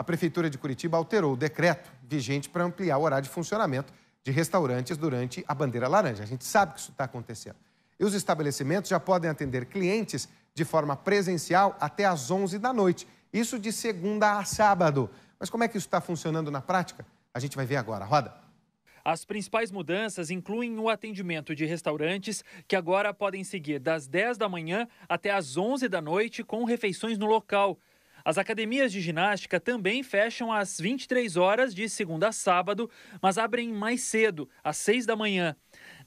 a Prefeitura de Curitiba alterou o decreto vigente para ampliar o horário de funcionamento de restaurantes durante a bandeira laranja. A gente sabe que isso está acontecendo. E os estabelecimentos já podem atender clientes de forma presencial até às 11 da noite. Isso de segunda a sábado. Mas como é que isso está funcionando na prática? A gente vai ver agora. Roda. As principais mudanças incluem o atendimento de restaurantes, que agora podem seguir das 10 da manhã até às 11 da noite com refeições no local as academias de ginástica também fecham às 23 horas de segunda a sábado, mas abrem mais cedo, às 6 da manhã.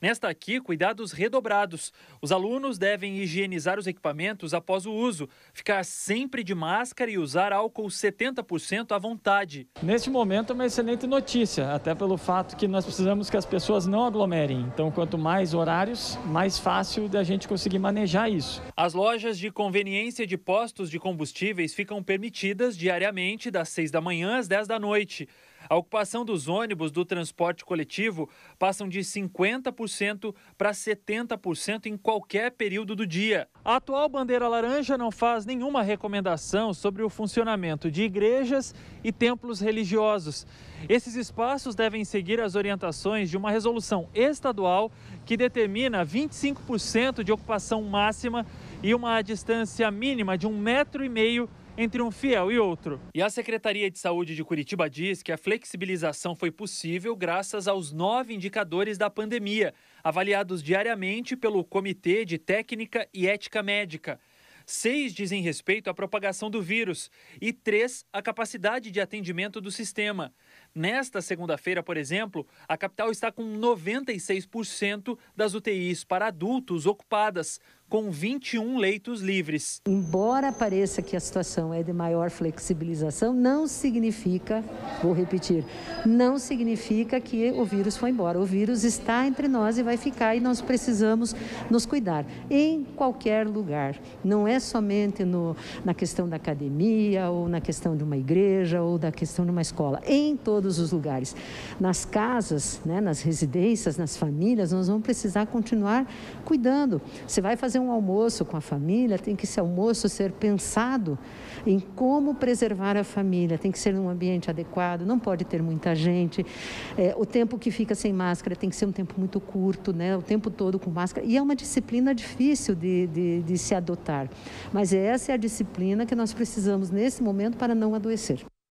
Nesta aqui, cuidados redobrados. Os alunos devem higienizar os equipamentos após o uso, ficar sempre de máscara e usar álcool 70% à vontade. Neste momento é uma excelente notícia, até pelo fato que nós precisamos que as pessoas não aglomerem. Então, quanto mais horários, mais fácil da gente conseguir manejar isso. As lojas de conveniência de postos de combustíveis ficam permitidas diariamente das 6 da manhã às 10 da noite. A ocupação dos ônibus do transporte coletivo passam de 50% para 70% em qualquer período do dia. A atual bandeira laranja não faz nenhuma recomendação sobre o funcionamento de igrejas e templos religiosos. Esses espaços devem seguir as orientações de uma resolução estadual que determina 25% de ocupação máxima e uma distância mínima de um metro e meio entre um fiel e outro. E a Secretaria de Saúde de Curitiba diz que a flexibilização foi possível graças aos nove indicadores da pandemia, avaliados diariamente pelo Comitê de Técnica e Ética Médica. Seis dizem respeito à propagação do vírus e três à capacidade de atendimento do sistema. Nesta segunda-feira, por exemplo, a capital está com 96% das UTIs para adultos ocupadas, com 21 leitos livres. Embora pareça que a situação é de maior flexibilização, não significa, vou repetir, não significa que o vírus foi embora. O vírus está entre nós e vai ficar e nós precisamos nos cuidar em qualquer lugar. Não é somente no, na questão da academia ou na questão de uma igreja ou da questão de uma escola. Em todo todos os lugares. Nas casas, né, nas residências, nas famílias, nós vamos precisar continuar cuidando. Você vai fazer um almoço com a família, tem que esse almoço ser pensado em como preservar a família, tem que ser num ambiente adequado, não pode ter muita gente. É, o tempo que fica sem máscara tem que ser um tempo muito curto, né? o tempo todo com máscara. E é uma disciplina difícil de, de, de se adotar. Mas essa é a disciplina que nós precisamos nesse momento para não adoecer.